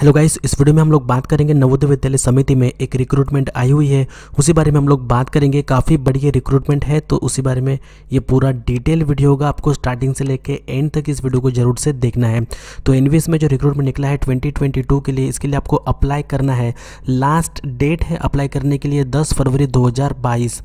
hello guys इस video में हम लोग बात करेंगे नवोदय विद्यालय समिति में एक रिक्रूटमेंट आई हुई है उसी बारे में हम लोग बात करेंगे काफ़ी बड़ी ये रिक्रूटमेंट है तो उसी बारे में ये पूरा डिटेल वीडियो होगा आपको स्टार्टिंग से लेके एंड तक इस वीडियो को जरूर से देखना है तो एन में जो रिक्रूटमेंट निकला है ट्वेंटी के लिए इसके लिए आपको अप्लाई करना है लास्ट डेट है अप्लाई करने के लिए दस फरवरी दो हज़ार बाईस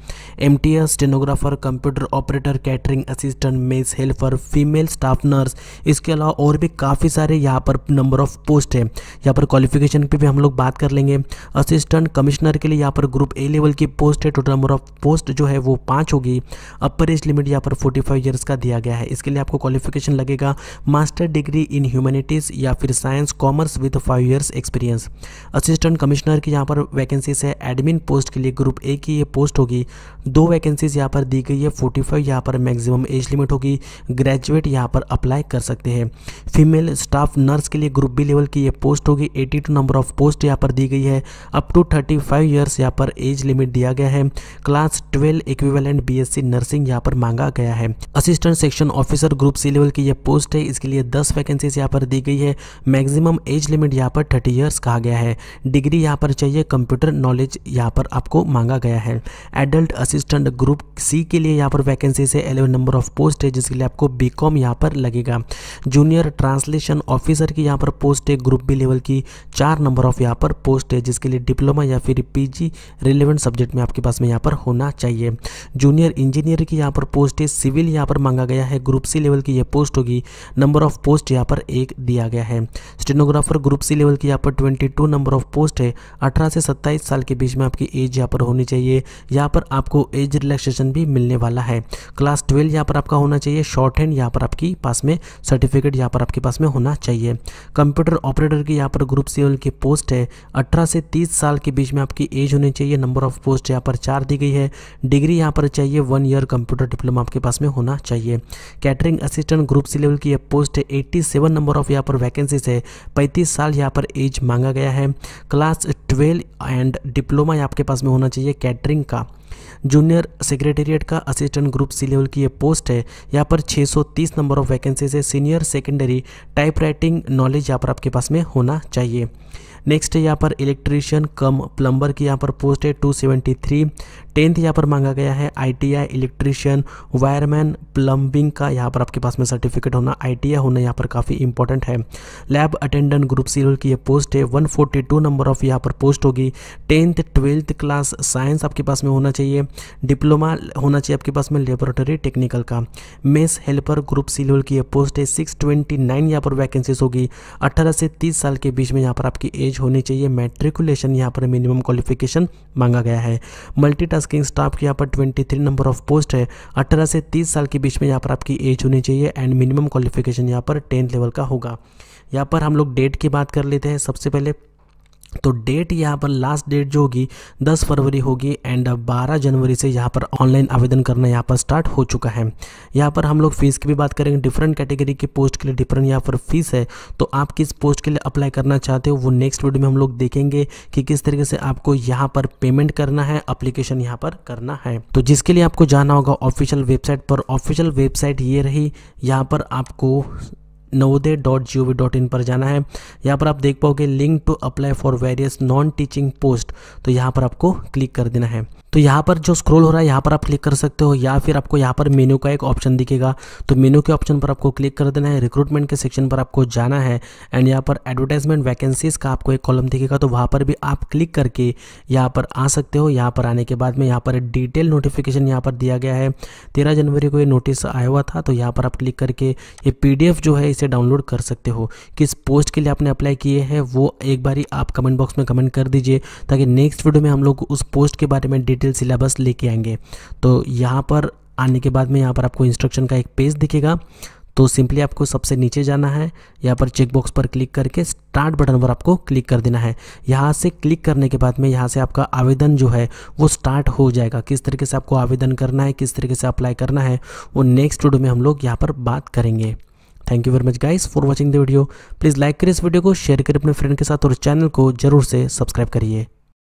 M T S stenographer computer operator catering assistant mess helper female staff nurse इसके अलावा और भी काफ़ी सारे यहाँ पर नंबर ऑफ पोस्ट है यहाँ पर क्वालिफिकेशन पे भी हम लोग बात कर लेंगे असिस्टेंट कमिश्नर के लिए यहाँ पर ग्रुप ए लेवल की पोस्ट है टोटल नंबर ऑफ पोस्ट जो है वो पाँच होगी अपर एज लिमिट यहाँ पर फोर्टी फाइव ईयर्स का दिया गया है इसके लिए आपको क्वालिफिकेशन लगेगा मास्टर डिग्री इन ह्यूमैनिटीज़ या फिर science commerce with five years experience assistant commissioner की यहाँ पर वैकेंसीज है एडमिन पोस्ट के लिए ग्रुप ए की ये पोस्ट होगी दो वैकेंसीज यहाँ पर दी गई है फोर्टी फाइव यहाँ पर मैक्सिमम एज लिमिट होगी ग्रेजुएट यहाँ पर अप्लाई कर सकते हैं फीमेल स्टाफ नर्स के लिए ग्रुप बी लेवल की ये पोस्ट होगी लोगे 82 नंबर ऑफ पोस्ट यहाँ पर दी गई है अप टू 35 फाइव ईयर्स यहाँ पर एज लिमिट दिया गया है class twelve equivalent BSc nursing यहाँ पर मांगा गया है assistant section officer group C level की यह पोस्ट है इसके लिए दस वैकेंसीज यहाँ पर दी गई है मैक्सिमम एज लिमिट यहाँ पर थर्टी ईयर्स कहा गया है डिग्री यहाँ पर चाहिए कंप्यूटर नॉलेज यहाँ पर आपको मांगा गया है एडल्ट असिस्टेंट ग्रुप सी के लिए यहाँ पर वैकेंसी से एलेवन नंबर ऑफ पोस्ट है जिसके लिए आपको बी कॉम यहाँ पर लगेगा जूनियर ट्रांसलेशन ऑफिसर की यहाँ पर पोस्ट है ग्रुप बी लेवल कि चार नंबर ऑफ यहाँ पर पोस्ट है जिसके लिए डिप्लोमा या फिर पीजी रिलेवेंट सब्जेक्ट में आपके पास में यहाँ पर होना चाहिए जूनियर इंजीनियर की यहाँ पर पोस्ट है सिविल यहाँ पर मांगा गया है ग्रुप सी लेवल की यह पोस्ट होगी नंबर ऑफ पोस्ट यहाँ पर एक दिया गया है स्टेनोग्राफर ग्रुप सी लेवल की यहाँ पर twenty two number of post है अठारह से सत्ताईस साल के बीच में आपकी एज यहाँ पर होनी चाहिए यहाँ पर आपको एज रिलैक्सेशन भी मिलने वाला है क्लास ट्वेल्व यहाँ पर आपका होना चाहिए शॉर्ट हैंड यहाँ पर आपकी पास में सर्टिफिकेट यहाँ पर आपके पास में होना चाहिए कंप्यूटर ऑपरेटर की यहाँ पर ग्रुप सी की पोस्ट है अठारह से तीस साल के बीच में आपकी एज होनी चाहिए नंबर ऑफ पोस्ट यहाँ पर चार दी गई है डिग्री यहाँ पर चाहिए वन ईयर कंप्यूटर डिप्लोमा आपके पास में होना चाहिए catering assistant group C level की यह पोस्ट है एट्टी सेवन नंबर ऑफ यहाँ पर वैकेंसीज है पैंतीस साल यहाँ पर एज मांगा गया है क्लास ट्वेल्व एंड डिप्लोमा आपके पास में होना चाहिए कैटरिंग का जूनियर सेक्रेटेरिएट का असिस्टेंट ग्रुप सी लेवल की ये पोस्ट है यहाँ पर 630 नंबर ऑफ वैकेंसीज है senior secondary type writing knowledge यहाँ पर आपके पास में होना चाहिए नेक्स्ट है यहाँ पर इलेक्ट्रीशियन कम प्लम्बर की यहाँ पर पोस्ट है 273 टेंथ यहाँ पर मांगा गया है आईटीआई इलेक्ट्रिशियन वायरमैन प्लम्बिंग का यहाँ पर आपके पास में सर्टिफिकेट होना आईटीआई होना यहाँ पर काफ़ी इंपॉर्टेंट है लैब अटेंडेंट ग्रुप सीरियल की ये पोस्ट है 142 नंबर ऑफ यहाँ पर पोस्ट होगी टेंथ ट्वेल्थ क्लास साइंस आपके पास में होना चाहिए डिप्लोमा होना चाहिए आपके पास में लेबोरेटरी टेक्निकल का मेस हेल्पर ग्रुप सीरियल की यह पोस्ट है सिक्स ट्वेंटी नाइन यहाँ पर वैकेंसीज होगी अठारह से तीस साल के बीच में यहाँ पर आपकी एज होनी चाहिए मेट्रिकुलेशन यहाँ पर मिनिमम क्वालिफिकेशन मांगा गया है मल्टी नर्सिंग स्टाफ की यहाँ पर 23 नंबर ऑफ पोस्ट है 18 से 30 साल के बीच में यहाँ पर आपकी एज होनी चाहिए एंड मिनिमम क्वालिफिकेशन यहाँ पर टेंथ लेवल का होगा यहाँ पर हम लोग डेट की बात कर लेते हैं सबसे पहले तो डेट यहाँ पर लास्ट डेट जो होगी 10 फरवरी होगी एंड 12 जनवरी से यहाँ पर ऑनलाइन आवेदन करना यहाँ पर स्टार्ट हो चुका है यहाँ पर हम लोग फीस की भी बात करेंगे डिफरेंट कैटेगरी के पोस्ट के लिए डिफरेंट यहाँ पर फीस है तो आप किस पोस्ट के लिए अप्लाई करना चाहते हो वो नेक्स्ट वीडियो में हम लोग देखेंगे कि किस तरीके से आपको यहाँ पर पेमेंट करना है अप्लीकेशन यहाँ पर करना है तो जिसके लिए आपको जाना होगा ऑफिशियल वेबसाइट पर ऑफिशियल वेबसाइट ये रही यहाँ पर आपको Navodaya dot G O V dot in पर जाना है यहाँ पर आप देख पाओगे link to apply for various non teaching post तो यहाँ पर आपको क्लिक कर देना है तो यहाँ पर जो स्क्रोल हो रहा है यहाँ पर आप क्लिक कर सकते हो या फिर आपको यहाँ पर मेन्यू का एक ऑप्शन दिखेगा तो मेन्यू के ऑप्शन पर आपको क्लिक कर देना है रिक्रूटमेंट के सेक्शन पर आपको जाना है एंड यहाँ पर एडवर्टाइजमेंट वैकेंसीज का आपको एक कॉलम दिखेगा तो वहाँ पर भी आप क्लिक करके यहाँ पर आ सकते हो यहाँ पर आने के बाद में यहाँ पर डिटेल नोटिफिकेशन यहाँ पर दिया गया है तेरह जनवरी को ये नोटिस आया हुआ था तो यहाँ पर आप क्लिक करके ये पी जो है इसे डाउनलोड कर सकते हो किस पोस्ट के लिए आपने अप्लाई किए हैं वो एक बार आप कमेंट बॉक्स में कमेंट कर दीजिए ताकि नेक्स्ट वीडियो में हम लोग उस पोस्ट के बारे में डिटेल डिटेल सिलेबस लेके आएंगे तो यहाँ पर आने के बाद में यहाँ पर आपको इंस्ट्रक्शन का एक पेज दिखेगा तो सिंपली आपको सबसे नीचे जाना है यहाँ पर चेकबॉक्स पर क्लिक करके स्टार्ट बटन पर आपको क्लिक कर देना है यहाँ से क्लिक करने के बाद में यहाँ से आपका आवेदन जो है वो स्टार्ट हो जाएगा किस तरीके से आपको आवेदन करना है किस तरीके से अप्लाई करना है वो नेक्स्ट वीडियो में हम लोग यहाँ पर बात करेंगे thank you very much guys for watching the video please like करिए इस वीडियो को शेयर करिए अपने फ्रेंड के साथ और चैनल को जरूर से सब्सक्राइब करिए